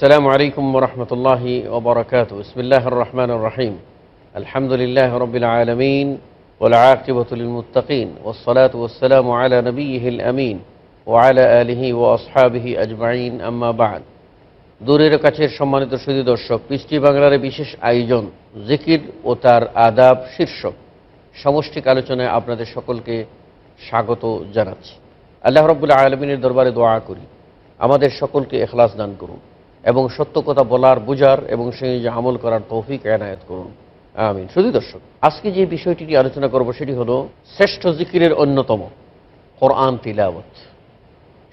السلام عليكم ورحمة الله وبركاته بسم الله الرحمن الرحيم الحمد لله رب العالمين والعاقبة للمتقين والصلاة والسلام على نبيه الأمين وعلى آله وأصحابه أجمعين أما بعد দূরের কাছের সম্মানিত সুদী দর্শক পৃষ্টি বাংলার বিশেষ আয়োজন জিকির ও তার আদাব শীর্ষক সমষ্টিক আলোচনায় আপনাদের সকলকে স্বাগত জানাচ্ছি আল্লাহ রবুল্লা আলমিনের দরবারে দোয়া করি আমাদের সকলকে এখলাস দান করুন এবং সত্য কথা বলার বোঝার এবং সেই যে আমল করার তৌফিক এনায়ত করুন আমিন শুধু দর্শক আজকে যে বিষয়টি নিয়ে আলোচনা করবো সেটি হলো শ্রেষ্ঠ জিকিরের অন্যতম কোরআন তেলাওয়াত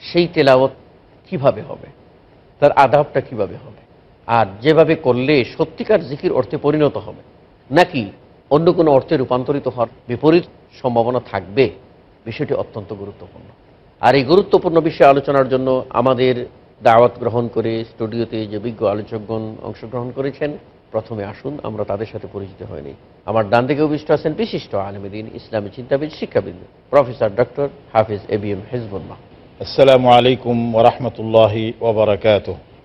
সেই তেলাওয়াত কিভাবে হবে তার আদাবটা কিভাবে হবে আর যেভাবে করলে সত্যিকার জিকির অর্থে পরিণত হবে নাকি অন্য কোনো অর্থে রূপান্তরিত হওয়ার বিপরীত সম্ভাবনা থাকবে বিষয়টি অত্যন্ত গুরুত্বপূর্ণ আর এই গুরুত্বপূর্ণ বিষয়ে আলোচনার জন্য আমাদের দাওয়াত গ্রহণ করে স্টুডিওতে যে বিজ্ঞ আলোচকগণ অংশগ্রহণ করেছেন প্রথমে আসুন আমরা তাদের সাথে পরিচিত হয়নি আমার ডান দিকে অভিষ্ট আছেন বিশিষ্ট আলমেদিন ইসলামী চিন্তাবিদ শিক্ষাবিদ professor doctor Hafiz A B M Hezbullah আসসালামু আলাইকুম ওরহমতুল্লাহি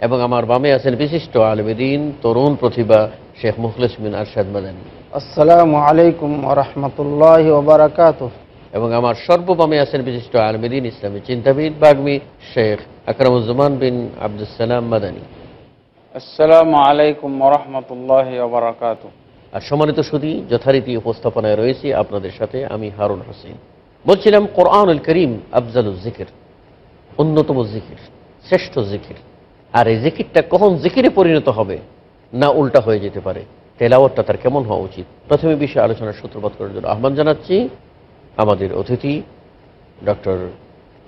এবং আমার বামে আছেন বিশিষ্ট আলমেদিন তরুণ প্রতিভা শেখ মুখলেসমিন বিন আরশাদ মাদানী আসসালামু আলাইকুম ওরহমতুল্লাহি এবং আমার সর্বভামে আছেন বিশিষ্ট আলমেদিন ইসলামী চিন্তাবিদ বাগ্মী শেখ আকরামুজ্জামান বিন আবদুসালাম মাদানী আসসালামু আলাইকুম রহমতুল্লাহ আর সম্মানিত সুদী যথারীতি উপস্থাপনায় রয়েছি আপনাদের সাথে আমি হারুন হোসেন বলছিলাম কোরআনুল করিম আফজালুল জিকির অন্যতম জিকির শ্রেষ্ঠ জিকির আর এই জিকিরটা কখন জিকিরে পরিণত হবে না উল্টা হয়ে যেতে পারে তেলাওয়ারটা তার কেমন হওয়া উচিত প্রথমে বিষয়ে আলোচনার সূত্রপাত করার জন্য আহ্বান জানাচ্ছি আমাদের অতিথি ডক্টর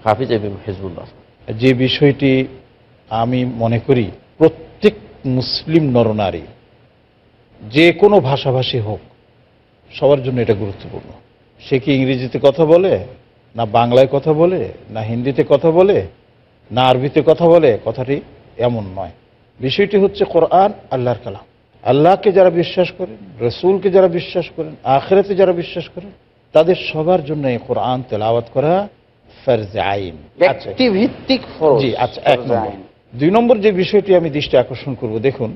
হাফিজ এবিম হেজবুল্লাহ যে বিষয়টি আমি মনে করি প্রত্যেক মুসলিম নরনারী যে কোনো ভাষাভাষী হোক সবার জন্য এটা গুরুত্বপূর্ণ সে কি ইংরেজিতে কথা বলে না বাংলায় কথা বলে না হিন্দিতে কথা বলে না আরবিতে কথা বলে কথাটি এমন নয় বিষয়টি হচ্ছে কোরআন আল্লাহর কালাম আল্লাহকে যারা বিশ্বাস করেন রসুলকে যারা বিশ্বাস করেন আখেরাতে যারা বিশ্বাস করেন তাদের সবার জন্য এই কোরআন তেলাওয়াত করা আচ্ছা। আচ্ছা, দুই নম্বর যে বিষয়টি আমি দৃষ্টি আকর্ষণ করব দেখুন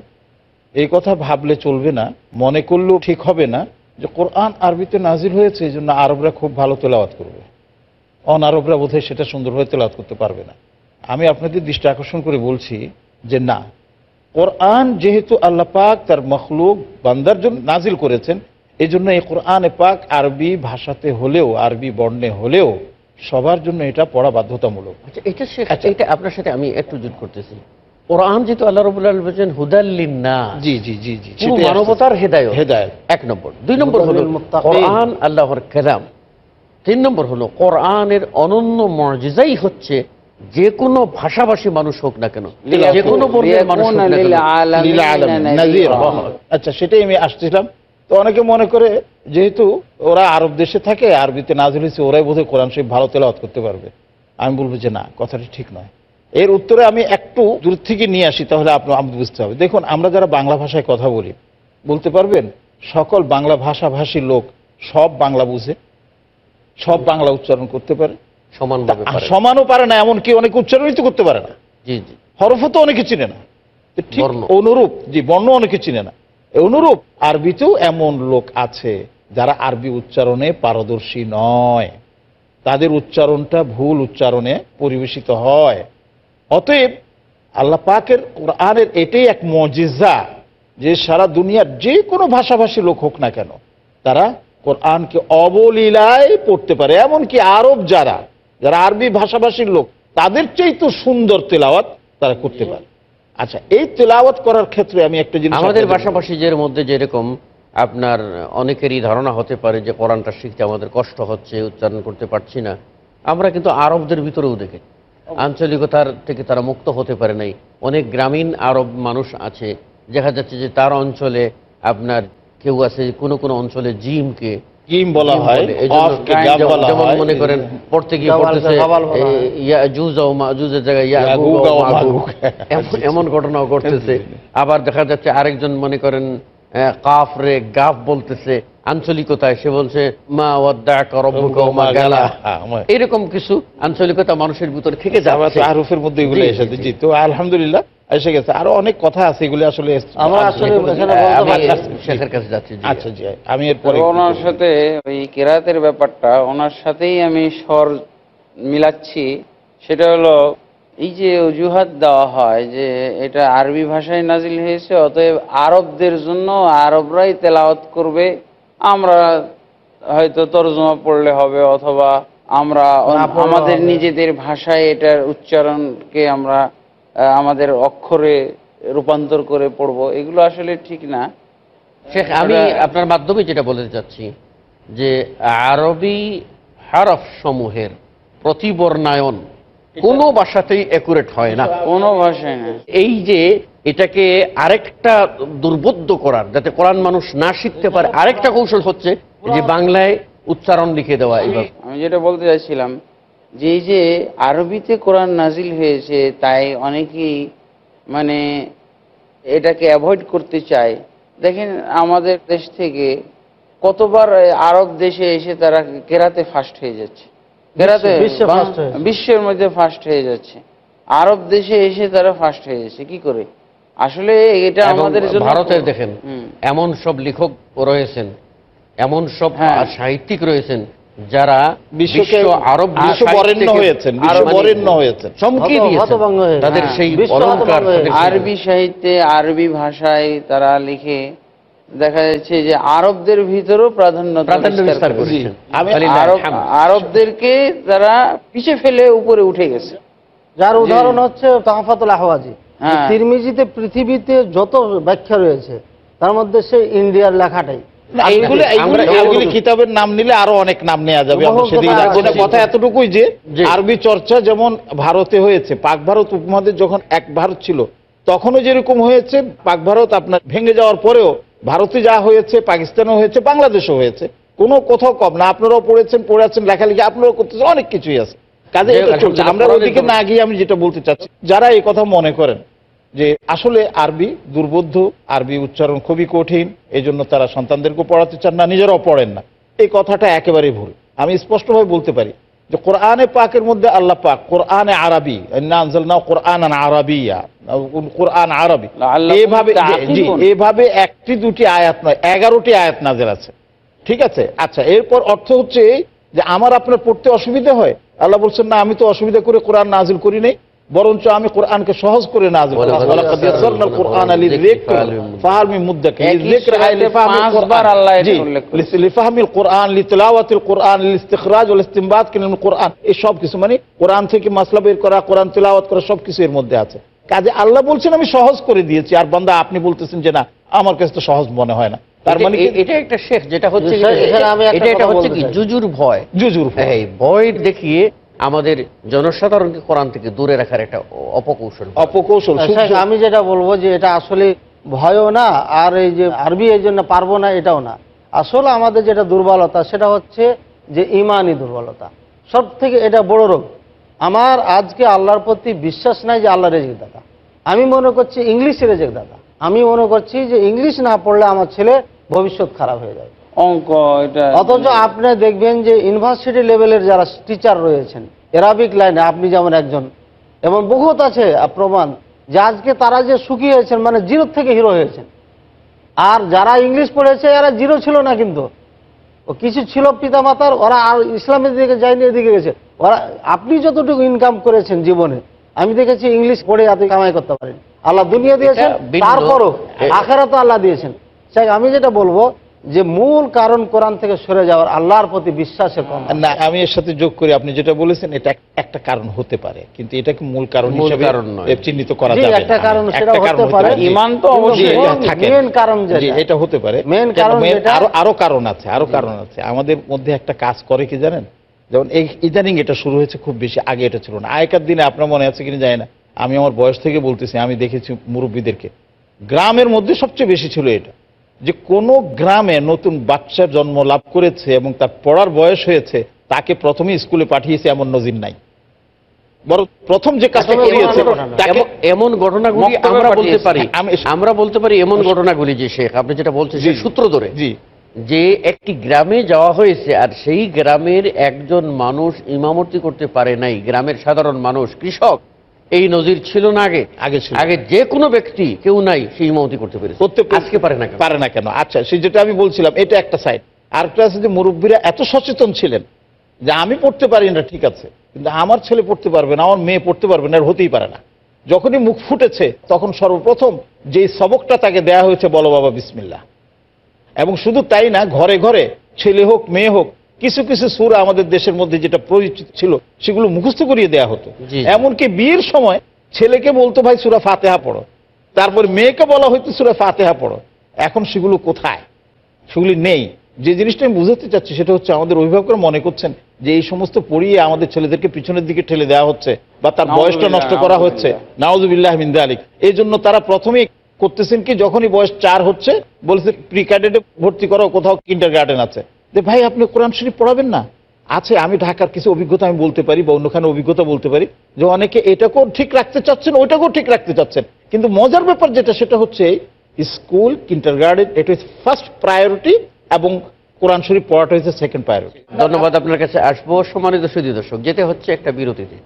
এই কথা ভাবলে চলবে না মনে করলেও ঠিক হবে না যে কোরআন আরবিতে নাজির হয়েছে এই জন্য আরবরা খুব ভালো তেলাওয়াত করবে অন আরবরা বোধহয় সেটা সুন্দরভাবে তেলাওয়াত করতে পারবে না আমি আপনাদের দৃষ্টি আকর্ষণ করে বলছি যে না কোরআন যেহেতু আল্লাহ পাক তার মখলুক বান্দার জন্য নাজিল করেছেন এই জন্য এই কোরআনে পাক আরবি ভাষাতে হলেও আরবি বর্ণে হলেও সবার জন্য এটা পড়া বাধ্যতামূলক আচ্ছা এটা আচ্ছা। এটা আপনার সাথে আমি একটু যোগ করতেছি কোরআন যেহেতু আল্লাহ রবুল বলছেন জি জি জি জি মানবতার হেদায়ত হেদায়ত এক নম্বর দুই নম্বর হলো কোরআন আল্লাহর কেরাম তিন নম্বর হলো কোরআনের অনন্য মর্যাদাই হচ্ছে যে কোনো ভাষাভাষী মানুষ হোক না কেন যে কোনো আচ্ছা সেটাই আমি আসছিলাম তো অনেকে মনে করে যেহেতু ওরা আরব দেশে থাকে আরবিতে নাজিল হয়েছে ওরাই বোধহয় কোরআন শরীফ ভালো তেলাওয়াত করতে পারবে আমি বলবো যে না কথাটি ঠিক নয় এর উত্তরে আমি একটু দূর থেকে নিয়ে আসি তাহলে আপনি বুঝতে হবে দেখুন আমরা যারা বাংলা ভাষায় কথা বলি বলতে পারবেন সকল বাংলা ভাষাভাষী লোক সব বাংলা বুঝে সব বাংলা উচ্চারণ করতে পারে সমান সমানও পারে না এমনকি অনেক উচ্চারণই তো করতে পারে না জি জি হরফও তো অনেকে চিনে না ঠিক অনুরূপ জি বর্ণ অনেকে চিনে না অনুরূপ আরবিতেও এমন লোক আছে যারা আরবি উচ্চারণে পারদর্শী নয় তাদের উচ্চারণটা ভুল উচ্চারণে পরিবেশিত হয় অতএব আল্লাহ পাকের কোরআনের এটাই এক মজিজা যে সারা দুনিয়ার যে কোনো ভাষাভাষী লোক হোক না কেন তারা কোরআনকে অবলীলায় পড়তে পারে এমনকি আরব যারা যারা আরবি ভাষাভাষীর লোক তাদের চেয়ে তো সুন্দর তেলাওয়াত তারা করতে পারে আচ্ছা এই তেলাওয়াত করার ক্ষেত্রে আমি একটা জিনিস আমাদের পাশাপাশি মধ্যে যেরকম আপনার অনেকেরই ধারণা হতে পারে যে কোরআনটা শিখতে আমাদের কষ্ট হচ্ছে উচ্চারণ করতে পারছি না আমরা কিন্তু আরবদের ভিতরেও দেখি আঞ্চলিকতার থেকে তারা মুক্ত হতে পারে নাই অনেক গ্রামীণ আরব মানুষ আছে দেখা যাচ্ছে যে তার অঞ্চলে আপনার কেউ আছে কোনো কোনো অঞ্চলে জিমকে বলা হয় মনে করেন পড়তে গিয়ে এমন ঘটনাও ঘটতেছে আবার দেখা যাচ্ছে আরেকজন মনে করেন কাফ রে গাফ বলতেছে আঞ্চলিকতায় সে বলছে মা মা এরকম কিছু আঞ্চলিকতা মানুষের ভিতরে থেকে যাওয়া আরুফের মধ্যে এগুলো তো আলহামদুলিল্লাহ এসে আচ্ছা, গেছে আরো অনেক কথা আছে এগুলি আসলে আচ্ছা জি আমি এরপরে ওনার সাথে ওই কেরাতের ব্যাপারটা ওনার সাথেই আমি স্বর মিলাচ্ছি সেটা হলো এই যে অজুহাত দেওয়া হয় যে এটা আরবি ভাষায় নাজিল হয়েছে অতএব আরবদের জন্য আরবরাই তেলাওয়াত করবে আমরা হয়তো তর্জমা পড়লে হবে অথবা আমরা আমাদের নিজেদের ভাষায় এটার উচ্চারণকে আমরা আমাদের অক্ষরে রূপান্তর করে পড়ব এগুলো আসলে ঠিক না শেখ আমি আপনার মাধ্যমে যেটা বলতে চাচ্ছি যে আরবি হারফ সমূহের প্রতিবর্ণায়ন কোনো ভাষাতেই অ্যাকুরেট হয় না কোনো ভাষায় না এই যে এটাকে আরেকটা দুর্বোধ্য করার যাতে কোরআন মানুষ না শিখতে পারে আরেকটা কৌশল হচ্ছে যে বাংলায় উচ্চারণ লিখে দেওয়া আমি যেটা বলতে চাইছিলাম যে যে আরবিতে কোরআন নাজিল হয়েছে তাই অনেকেই মানে এটাকে অ্যাভয়েড করতে চায় দেখেন আমাদের দেশ থেকে কতবার আরব দেশে এসে তারা কেরাতে ফার্স্ট হয়ে যাচ্ছে কেরাতে বিশ্বের মধ্যে ফার্স্ট হয়ে যাচ্ছে আরব দেশে এসে তারা ফার্স্ট হয়ে যাচ্ছে কি করে আসলে এটা আমাদের ভারতের দেখেন এমন সব লেখক রয়েছেন এমন সব হ্যাঁ। সাহিত্যিক রয়েছেন যারা আরব তাদের হ্যাঁ। সেই আরবি সাহিত্যে আরবি ভাষায় তারা লিখে দেখা যাচ্ছে যে আরবদের প্রাধান্য আরবদেরকে তারা পিছে ফেলে উপরে উঠে গেছে যার উদাহরণ হচ্ছে তাহফাতুল আহওয়াজি হ্যাঁ। তিরমিজিতে পৃথিবীতে যত ব্যাখ্যা রয়েছে তার মধ্যে সে ইন্ডিয়ার লেখাটাই আচ্ছা, আচ্ছা, কিতাবের নাম নিলে আরো অনেক নাম নেওয়া যাবে আচ্ছা, কথা এতটুকুই যে আরবি চর্চা যেমন ভারতে হয়েছে পাক ভারত উপমহাদেশ যখন এক ভারত ছিল তখনও যেরকম হয়েছে পাক ভারত আপনার ভেঙে যাওয়ার পরেও ভারতে যা হয়েছে পাকিস্তানও হয়েছে বাংলাদেশও হয়েছে কোনো কোথাও কম না আপনারাও পড়েছেন পড়ে আছেন লেখালেখি আপনারাও করতেছেন অনেক কিছুই আছে কাজে আমরা ওদিকে না গিয়ে আমি যেটা বলতে চাচ্ছি যারা এই কথা মনে করেন যে আসলে আরবি দুর্বোধ্য আরবি উচ্চারণ খুবই কঠিন এই জন্য তারা সন্তানদেরকে পড়াতে চান না নিজেরাও পড়েন না এই কথাটা একেবারেই ভুল আমি স্পষ্টভাবে বলতে পারি যে কোরআনে পাকের মধ্যে আল্লাহ পাক কোরআনে আরবি কোরআন আরবিয়া কোরআন আরবি এভাবে এভাবে একটি দুটি আয়াত নয় এগারোটি আয়াত নাজের আছে ঠিক আছে আচ্ছা এরপর অর্থ হচ্ছে যে আমার আপনার পড়তে অসুবিধা হয় আল্লাহ বলছেন না আমি তো অসুবিধা করে কোরআন নাজিল করি নাই বরঞ্চ আমি কোরআনকে সহজ করে মানে এর মধ্যে আছে কাজে আল্লাহ বলছেন আমি সহজ করে দিয়েছি আর বান্দা আপনি বলতেছেন যে না আমার কাছে তো সহজ মনে হয় না তার মানে এটা একটা শেখ যেটা হচ্ছে এটা হচ্ছে জুজুর ভয় জুজুর ভয় ভয় দেখিয়ে আমাদের জনসাধারণকে কোরআন থেকে দূরে রাখার একটা অপকৌশল অপকৌশল আমি যেটা বলবো যে এটা আসলে ভয়ও না আর এই যে আরবি এই জন্য পারবো না এটাও না আসলে আমাদের যেটা দুর্বলতা সেটা হচ্ছে যে ইমানই দুর্বলতা সব থেকে এটা বড় রোগ আমার আজকে আল্লাহর প্রতি বিশ্বাস নাই যে আল্লাহ রেজেক দাদা আমি মনে করছি ইংলিশ রেজেক দাদা আমি মনে করছি যে ইংলিশ না পড়লে আমার ছেলে ভবিষ্যৎ খারাপ হয়ে যাবে অঙ্ক এটা অথচ মানে আপনি দেখবেন যে ইউনিভার্সিটি লেভেলের যারা টিচার রয়েছেন এরাবিক লাইনে আপনি যেমন একজন এবং বহুত আছে প্রমাণ যে আজকে তারা যে সুখী হয়েছেন মানে জিরো থেকে হিরো হয়েছেন আর যারা ইংলিশ পড়েছে এরা জিরো ছিল না কিন্তু ও কিছু ছিল পিতামাতার ওরা আর ইসলামের দিকে যায়নি এদিকে গেছে ওরা আপনি যতটুকু ইনকাম করেছেন জীবনে আমি দেখেছি ইংলিশ পড়ে এত কামাই করতে পারেন আল্লাহ দুনিয়া দিয়েছেন তারপরও আখেরা তো আল্লাহ দিয়েছেন আমি যেটা বলবো যে মূল কারণ কোরআন থেকে সরে যাওয়ার আল্লাহর প্রতি বিশ্বাসের কম না আমি এর সাথে যোগ করি আপনি যেটা বলেছেন এটা একটা কারণ হতে পারে কিন্তু এটাকে মূল কারণ হিসেবে চিহ্নিত করা যাবে একটা কারণ সেটা হতে পারে ঈমান তো অবশ্যই থাকে মেন কারণ যেটা এটা হতে পারে মেন কারণ আরো আরো কারণ আছে আরো কারণ আছে আমাদের মধ্যে একটা কাজ করে কি জানেন যেমন এই ইদানিং এটা শুরু হয়েছে খুব বেশি আগে এটা ছিল না আগেকার দিনে আপনার মনে আছে কিনা যায় না আমি আমার বয়স থেকে বলতেছি আমি দেখেছি মুরব্বীদেরকে গ্রামের মধ্যে সবচেয়ে বেশি ছিল এটা যে কোনো গ্রামে নতুন বাচ্চার জন্ম লাভ করেছে এবং তার পড়ার বয়স হয়েছে তাকে প্রথমে স্কুলে পাঠিয়েছে এমন নজির নাই প্রথম যে কাজটা করিয়েছে এমন ঘটনাগুলি আমরা বলতে পারি আমরা বলতে পারি এমন ঘটনাগুলি যে শেখ আপনি যেটা বলছেন সূত্র ধরে জি যে একটি গ্রামে যাওয়া হয়েছে আর সেই গ্রামের একজন মানুষ ইমামতি করতে পারে নাই গ্রামের সাধারণ মানুষ কৃষক এই নজির ছিল না আগে আগে ছিল আগে যে কোনো ব্যক্তি কেউ নাই সেই ইমামতি করতে পেরেছে করতে আজকে পারে না পারে না কেন আচ্ছা সেই যেটা আমি বলছিলাম এটা একটা সাইড আরেকটা আছে যে মুরব্বীরা এত সচেতন ছিলেন যে আমি পড়তে পারি না ঠিক আছে কিন্তু আমার ছেলে পড়তে পারবে না আমার মেয়ে পড়তে পারবে না আর হতেই পারে না যখনই মুখ ফুটেছে তখন সর্বপ্রথম যে সবকটা তাকে দেয়া হয়েছে বলো বাবা বিসমিল্লা এবং শুধু তাই না ঘরে ঘরে ছেলে হোক মেয়ে হোক কিছু কিছু সুর আমাদের দেশের মধ্যে যেটা প্রযোজিত ছিল সেগুলো মুখস্থ করিয়ে দেয়া হতো এমনকি বিয়ের সময় ছেলেকে বলতো ভাই সুরা ফাতেহা পড়ো তারপর মেয়েকে বলা হইতো সুরা ফাতেহা পড়ো এখন সেগুলো কোথায় সেগুলি নেই যে জিনিসটা আমি বুঝাতে চাচ্ছি সেটা হচ্ছে আমাদের অভিভাবকরা মনে করছেন যে এই সমস্ত পড়িয়ে আমাদের ছেলেদেরকে পিছনের দিকে ঠেলে দেওয়া হচ্ছে বা তার বয়সটা নষ্ট করা হচ্ছে নাওজুবিল্লাহ মিন্দ আলিক এই জন্য তারা প্রথমেই করতেছেন কি যখনই বয়স চার হচ্ছে বলছে প্রি ক্যাডেটে ভর্তি করো কোথাও কিন্ডার গার্ডেন আছে যে ভাই আপনি কোরআন শরীফ পড়াবেন না আছে আমি ঢাকার কিছু অভিজ্ঞতা আমি বলতে পারি বা অন্যখানে অভিজ্ঞতা বলতে পারি যে অনেকে এটাকেও ঠিক রাখতে চাচ্ছেন ওইটাকেও ঠিক রাখতে চাচ্ছেন কিন্তু মজার ব্যাপার যেটা সেটা হচ্ছে স্কুল কিন্টার গার্ডেন এটা হচ্ছে ফার্স্ট প্রায়োরিটি এবং কোরআন শরীফ পড়াটা হচ্ছে সেকেন্ড প্রায়োরিটি ধন্যবাদ আপনার কাছে আসবো সম্মানিত সুদী দর্শক যেতে হচ্ছে একটা বিরতিতে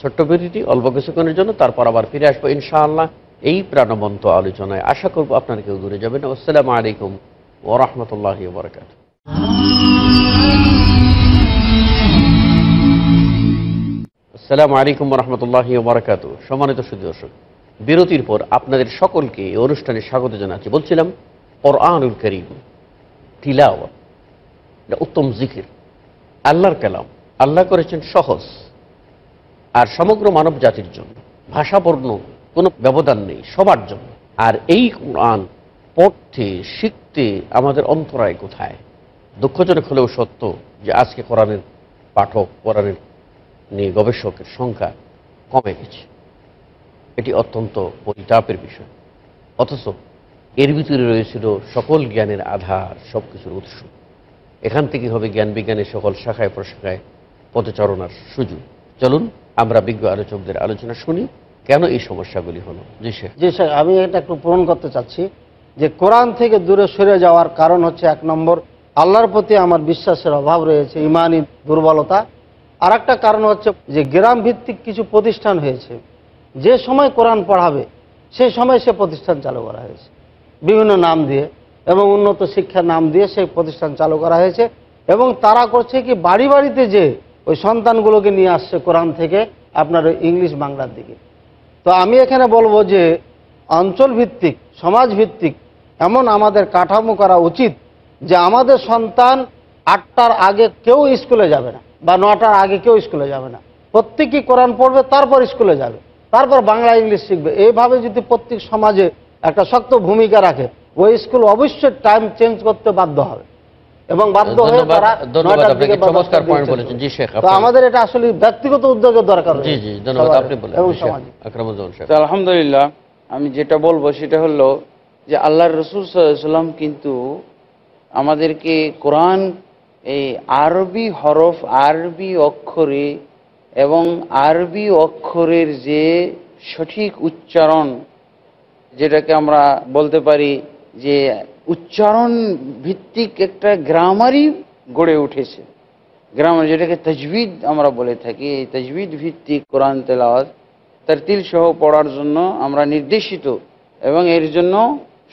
ছোট্ট বিরতি অল্প কিছুক্ষণের জন্য তারপর আবার ফিরে আসবো ইনশাআল্লাহ এই প্রাণবন্ত আলোচনায় আশা করবো আপনারা কেউ ঘুরে যাবেন আসসালামু আলাইকুম ওরহমতুল্লাহ বরকাত সালামু আলাইকুম রহমতুল্লাহ বারাকাতু সম্মানিত সুদী দর্শক বিরতির পর আপনাদের সকলকে এই অনুষ্ঠানে স্বাগত জানাচ্ছি বলছিলাম কোরআনুল করিম তিলাওয়াত উত্তম জিকির আল্লাহর কালাম আল্লাহ করেছেন সহজ আর সমগ্র মানব জাতির জন্য ভাষাবর্ণ কোনো ব্যবধান নেই সবার জন্য আর এই কোরআন পড়তে শিখতে আমাদের অন্তরায় কোথায় দুঃখজনক হলেও সত্য যে আজকে কোরআনের পাঠক কোরআনের নিয়ে গবেষকের সংখ্যা কমে গেছে এটি অত্যন্ত পরিতাপের বিষয় অথচ এর ভিতরে রয়েছিল সকল জ্ঞানের আধার সব কিছুর উৎস এখান থেকে হবে জ্ঞান বিজ্ঞানের সকল শাখায় প্রশাখায় পথচারণার সুযোগ চলুন আমরা বিজ্ঞ আলোচকদের আলোচনা শুনি কেন এই সমস্যাগুলি হলো জি স্যার জি স্যার আমি এটা একটু পূরণ করতে চাচ্ছি যে কোরআন থেকে দূরে সরে যাওয়ার কারণ হচ্ছে এক নম্বর আল্লাহর প্রতি আমার বিশ্বাসের অভাব রয়েছে ইমানি দুর্বলতা আর একটা কারণ হচ্ছে যে গ্রাম ভিত্তিক কিছু প্রতিষ্ঠান হয়েছে যে সময় কোরআন পড়াবে সেই সময় সে প্রতিষ্ঠান চালু করা হয়েছে বিভিন্ন নাম দিয়ে এবং উন্নত শিক্ষার নাম দিয়ে সেই প্রতিষ্ঠান চালু করা হয়েছে এবং তারা করছে কি বাড়ি বাড়িতে যে ওই সন্তানগুলোকে নিয়ে আসছে কোরআন থেকে আপনার ইংলিশ বাংলার দিকে তো আমি এখানে বলবো যে অঞ্চল ভিত্তিক সমাজ ভিত্তিক এমন আমাদের কাঠামো করা উচিত যে আমাদের সন্তান আটটার আগে কেউ স্কুলে যাবে না বা নটার আগে কেউ স্কুলে যাবে না প্রত্যেকই কোরআন পড়বে তারপর স্কুলে যাবে তারপর বাংলা ইংলিশ শিখবে এইভাবে যদি প্রত্যেক সমাজে একটা শক্ত ভূমিকা রাখে ওই স্কুল অবশ্যই টাইম চেঞ্জ করতে বাধ্য হবে এবং বাধ্য হয়ে তারা আমাদের এটা আসলে ব্যক্তিগত উদ্যোগের দরকার আলহামদুলিল্লাহ আমি যেটা বলবো সেটা হলো যে আল্লাহর রসুল সাল্লাম কিন্তু আমাদেরকে কোরআন এই আরবি হরফ আরবি অক্ষরে এবং আরবি অক্ষরের যে সঠিক উচ্চারণ যেটাকে আমরা বলতে পারি যে উচ্চারণ ভিত্তিক একটা গ্রামারই গড়ে উঠেছে গ্রামার যেটাকে তাজবিদ আমরা বলে থাকি এই তাজবিদ ভিত্তিক কোরআন তেলাওয়াত তার তিল সহ পড়ার জন্য আমরা নির্দেশিত এবং এর জন্য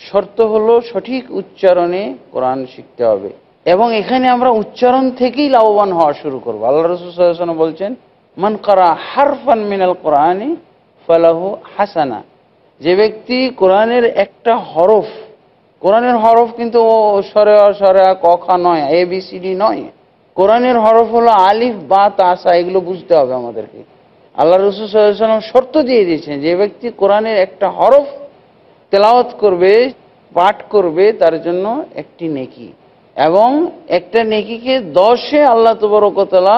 শর্ত হলো সঠিক উচ্চারণে কোরআন শিখতে হবে এবং এখানে আমরা উচ্চারণ থেকেই লাভবান হওয়া শুরু করবো আল্লাহ রসুল বলছেন মান করা হারফান মিনাল কোরআনে ফালাহ হাসানা যে ব্যক্তি কোরআনের একটা হরফ কোরআনের হরফ কিন্তু সরে সরে কখা নয় এ বি সি ডি নয় কোরআনের হরফ হলো আলিফ বা তাসা এগুলো বুঝতে হবে আমাদেরকে আল্লাহ রসুল সাল্লাম শর্ত দিয়ে দিয়েছেন যে ব্যক্তি কোরআনের একটা হরফ তেলাওয়াত করবে পাঠ করবে তার জন্য একটি নেকি এবং একটা নেকিকে দশে আল্লাহ তবরকতলা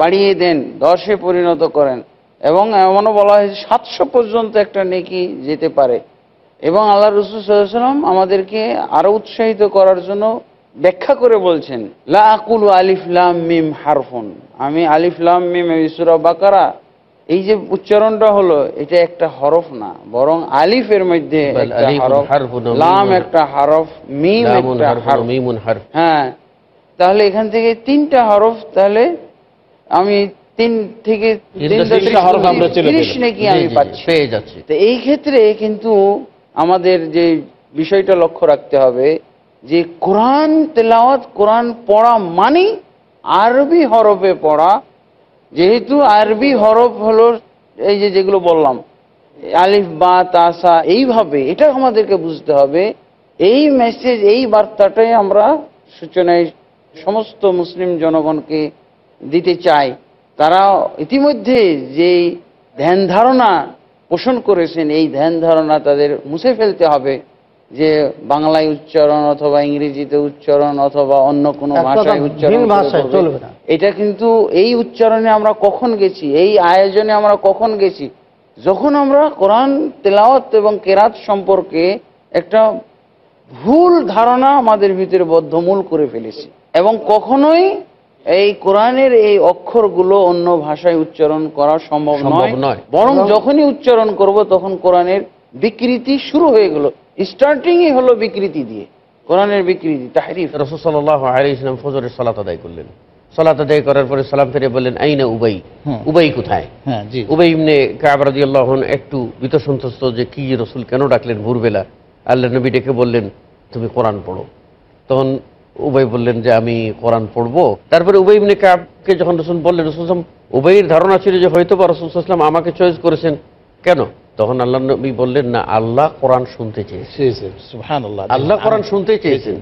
বাড়িয়ে দেন দশে পরিণত করেন এবং এমনও বলা হয়েছে সাতশো পর্যন্ত একটা নেকি যেতে পারে এবং আল্লাহ রসুল সাল্লাম আমাদেরকে আরও উৎসাহিত করার জন্য ব্যাখ্যা করে বলছেন লা আকুল আলিফলাম মিম হারফুন আমি আলিফলাম মিম ইসুরা বাকারা এই যে উচ্চারণটা হলো এটা একটা হরফ না বরং আলিফের মধ্যে লাম একটা হরফ হ্যাঁ তাহলে এখান থেকে তিনটা হরফ তাহলে আমি তিন থেকে নাকি আমি পাচ্ছি পেয়ে যাচ্ছি তো এই ক্ষেত্রে কিন্তু আমাদের যে বিষয়টা লক্ষ্য রাখতে হবে যে কোরআন তেলাওয়াত কোরআন পড়া মানে আরবি হরফে পড়া যেহেতু আরবি হরফ হলো এই যে যেগুলো বললাম আলিফ বা তাসা এইভাবে এটা আমাদেরকে বুঝতে হবে এই মেসেজ এই বার্তাটাই আমরা সূচনায় সমস্ত মুসলিম জনগণকে দিতে চাই তারা ইতিমধ্যে যে ধ্যান ধারণা পোষণ করেছেন এই ধ্যান ধারণা তাদের মুছে ফেলতে হবে যে বাংলায় উচ্চারণ অথবা ইংরেজিতে উচ্চারণ অথবা অন্য কোনো ভাষায় উচ্চারণ এটা কিন্তু এই উচ্চারণে আমরা কখন গেছি এই আয়োজনে আমরা কখন গেছি যখন আমরা কোরআন তেলাওয়াত এবং কেরাত সম্পর্কে একটা ভুল ধারণা আমাদের ভিতরে বদ্ধমূল করে ফেলেছি এবং কখনোই এই কোরআনের এই অক্ষরগুলো অন্য ভাষায় উচ্চারণ করা সম্ভব নয় বরং যখনই উচ্চারণ করব তখন কোরআনের বিকৃতি শুরু হয়ে গেল স্টার্টিং হলো বিকৃতি দিয়ে কোরআনের বিকৃতি তাহরিফ রসুল্লাহ ফজরের সালাত আদায় করলেন সলাত আদায় করার পরে সালাম বললেন আইনা উবাই হ্যাঁ। উবাই কোথায় হ্যাঁ, উবাই ইমনে একটু যে কি রসুল কেন ডাকলেন ভোরবেলা আল্লাহ নবী ডেকে বললেন তুমি কোরআন পড়ো তখন উবাই বললেন যে আমি কোরআন পড়বো তারপরে উবাই ইমনে কাবকে যখন রসুল বললেন রসুল উবাইয়ের ধারণা ছিল যে হয়তো বা রসুল ইসলাম আমাকে চয়েস করেছেন কেন তখন আল্লাহ নবী বললেন না আল্লাহ কোরআন শুনতে চেয়েছেন আল্লাহ কোরআন শুনতে চেয়েছেন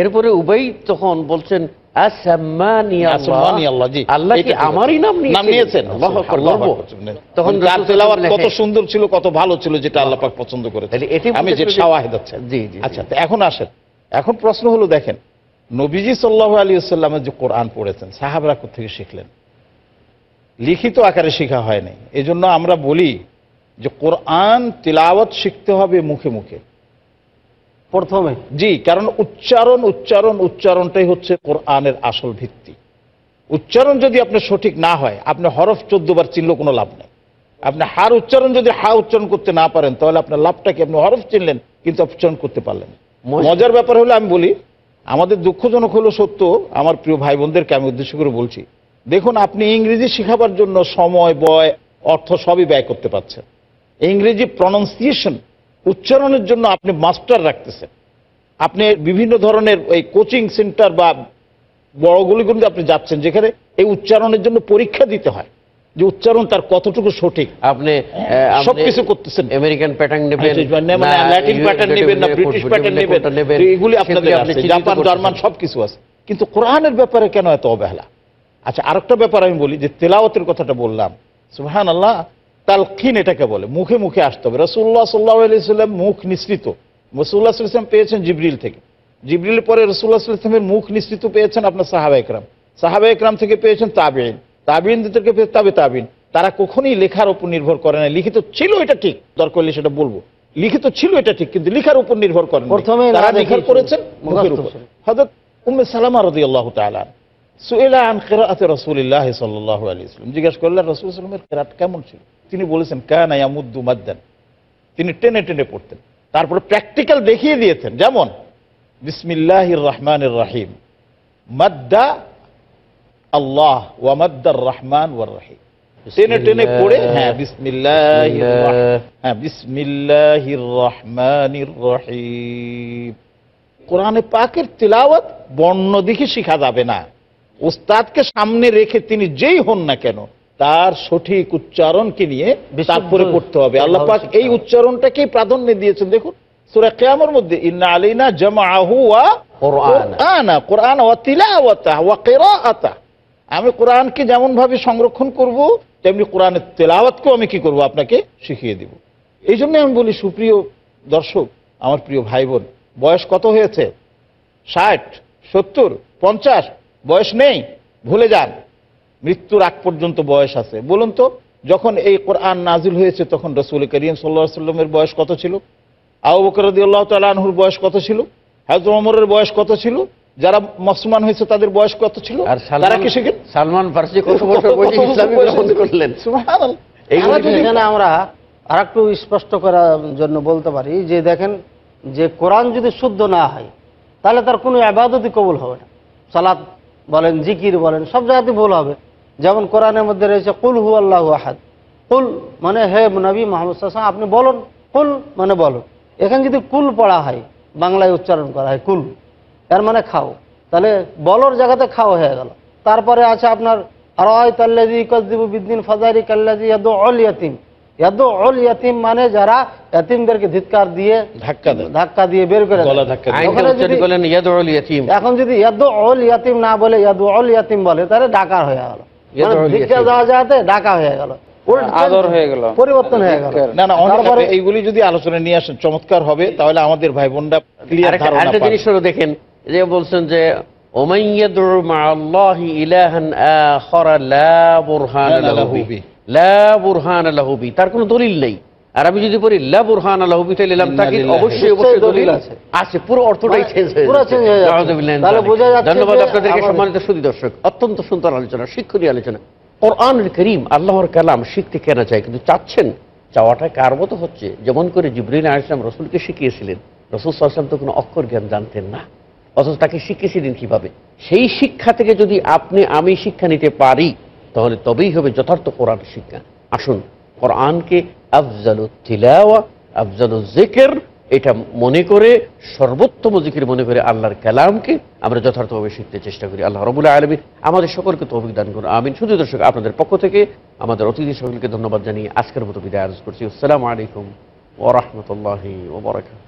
এরপরে উবাই তখন বলছেন কত সুন্দর কত ভালো আচ্ছা, এখন আসেন এখন প্রশ্ন হলো দেখেন নবীজি সাল্লাহ আলী সাল্লামের যে কোরআন পড়েছেন সাহাবরা থেকে শিখলেন লিখিত আকারে শেখা হয়নি এজন্য আমরা বলি যে কোরআন তিলাওয়াত শিখতে হবে মুখে মুখে প্রথমে জি কারণ উচ্চারণ উচ্চারণ উচ্চারণটাই হচ্ছে কোরআনের আসল ভিত্তি উচ্চারণ যদি আপনার সঠিক না হয় আপনি হরফ চোদ্দবার চিনল কোনো লাভ নেই আপনি হার উচ্চারণ যদি হা উচ্চারণ করতে না পারেন তাহলে আপনার লাভটাকে আপনি হরফ চিনলেন কিন্তু উচ্চারণ করতে পারলেন মজার ব্যাপার হলো আমি বলি আমাদের দুঃখজনক হলো সত্য আমার প্রিয় ভাই বোনদেরকে আমি উদ্দেশ্য করে বলছি দেখুন আপনি ইংরেজি শেখাবার জন্য সময় বয় অর্থ সবই ব্যয় করতে পারছেন ইংরেজি প্রনাউন্সিয়েশন উচ্চারণের জন্য আপনি মাস্টার রাখতেছেন আপনি বিভিন্ন ধরনের এই কোচিং সেন্টার বা বড়গুলিগুলিতে আপনি যাচ্ছেন যেখানে এই উচ্চারণের জন্য পরীক্ষা দিতে হয় যে উচ্চারণ তার কতটুকু সঠিক আপনি সবকিছু করতেছেন আমেরিকান প্যাটার্ন নেবেন ল্যাটিন আচ্ছা, মানে প্যাটার্ন মানে নেবেন না ব্রিটিশ প্যাটার্ন নেবেন এগুলি আপনাদের আছে জাপান জার্মান সব কিছু আছে কিন্তু কোরআনের ব্যাপারে কেন এত অবহেলা আচ্ছা আরেকটা ব্যাপার আমি বলি যে তেলাওয়াতের কথাটা বললাম সুহান আল্লাহ তালকিন এটাকে বলে মুখে মুখে আসতে হবে রসুল্লাহ সাল্লাহ আলিয়াল্লাম মুখ নিঃসৃত রসুল্লাহ সাল্লাম পেয়েছেন জিবরিল থেকে জিবরিল পরে রসুল্লাহ সাল্লামের মুখ নিঃসৃত পেয়েছেন আপনার সাহাবা একরাম সাহাবা একরাম থেকে পেয়েছেন তাবিন তাবিন থেকে তাবে তাবিন তারা কখনই লেখার উপর নির্ভর করে না লিখিত ছিল এটা ঠিক দরকার হলে সেটা বলবো লিখিত ছিল এটা ঠিক কিন্তু লিখার উপর নির্ভর করেন প্রথমে তারা লেখার করেছেন মুখের উপর হজরত উম্মে সালামা রদি আল্লাহ তালা সুয়েলা আন রসুলিল্লাহ সাল্লাহ আলী ইসলাম জিজ্ঞেস করলেন রসুল ইসলামের কেমন ছিল তিনি বলেছেন মাদ্দান তিনি টেনে টেনে পড়তেন প্র্যাকটিক্যাল দেখিয়ে দিয়েছেন যেমন রাহিম মাদ্দা আল্লাহ রহমান ওয়ার রাহিম টেনে টেনে পড়ে হ্যাঁ বিসমিল্লাহ হ্যাঁ রহমানির রহিম কোরআনে পাকের তিলাওয়াত বর্ণ দিকে শিখা যাবে না ওস্তাদকে সামনে রেখে তিনি যেই হন না কেন তার সঠিক উচ্চারণকে নিয়ে তারপরে করতে হবে আল্লাহ পাক এই উচ্চারণটাকেই প্রাধান্য দিয়েছেন দেখুন সুরা কেয়ামর মধ্যে ইন্না আলিনা জামাহু কোরআন আমি কোরআনকে যেমন ভাবে সংরক্ষণ করব তেমনি কোরআনের তেলাওয়াতকেও আমি কি করব আপনাকে শিখিয়ে দিব এই জন্য আমি বলি সুপ্রিয় দর্শক আমার প্রিয় ভাই বোন বয়স কত হয়েছে ষাট সত্তর পঞ্চাশ বয়স নেই ভুলে যান মৃত্যুর আগ পর্যন্ত বয়স আছে বলুন তো যখন এই কোরআন নাজিল হয়েছে তখন রসুল করিম সাল্লাহ সাল্লামের বয়স কত ছিল আউ বকরদি আল্লাহ তালাহুর বয়স কত ছিল হাজর ওমরের বয়স কত ছিল যারা মুসলমান হয়েছে তাদের বয়স কত ছিল আর তারা কি শিখেন সালমান আমরা আর একটু স্পষ্ট করার জন্য বলতে পারি যে দেখেন যে কোরআন যদি শুদ্ধ না হয় তাহলে তার কোনো আবাদতই কবুল হবে না সালাদ বলেন জিকির বলেন সব জায়গাতে ভুল হবে যেমন কোরআনের মধ্যে রয়েছে কুল হু আল্লাহ আহাদ কুল মানে হে নবী মোহাম্মদ সাল্লাম আপনি বলুন কুল মানে বলো এখানে যদি কুল পড়া হয় বাংলায় উচ্চারণ করা হয় কুল এর মানে খাও তাহলে বলর জায়গাতে খাও হয়ে গেল তারপরে আছে আপনার আর তাল্লাজি কজিবু বিদ্দিন ফাজারি কাল্লাজি ইয়াদু অলিয়াতিম মানে যারা এতিমদেরকে ধিৎকার দিয়ে ধাক্কা ধাক্কা দিয়ে বের করে এখন যদি ইয়াতিম না বলে ইয়াদুল ইয়াতিম বলে তাহলে ডাকা হয়ে গেল ধিক্কার মানে দেওয়া যাতে ডাকা হ্যাঁ, হয়ে গেল পরিবর্তন হয়ে গেল এইগুলি যদি আলোচনা নিয়ে চমৎকার হবে তাহলে আমাদের ভাই দেখেন যে বলছেন যে লা লা বুরহান তার কোনো দলিল নেই আর আমি যদি বলি মানে কিন্তু চাচ্ছেন চাওয়াটা কার মতো হচ্ছে যেমন করে জিবরিন আলাইসলাম রসুলকে শিখিয়েছিলেন রসুল সাল্লাম তো কোনো অক্ষর জ্ঞান জানতেন না অথচ তাকে শিখিয়েছিলেন কিভাবে সেই শিক্ষা থেকে যদি আপনি আমি শিক্ষা নিতে পারি তাহলে তবেই হবে যথার্থ কোরআন শিক্ষা আসুন কোরআনকে আফজালুত তিলাওয়া আফজালুত জিকের এটা মনে করে সর্বোত্তম জিকির মনে করে আল্লাহর কালামকে আমরা যথার্থভাবে শিখতে চেষ্টা করি আল্লাহ রবুল্লাহ আলমী আমাদের সকলকে তো অভিজ্ঞান করুন আমিন শুধু দর্শক আপনাদের পক্ষ থেকে আমাদের অতিথি সকলকে ধন্যবাদ জানিয়ে আজকের মতো বিদায় আরজ করছি আসসালামু আলাইকুম ওরহমতুল্লাহ ওবরাকাত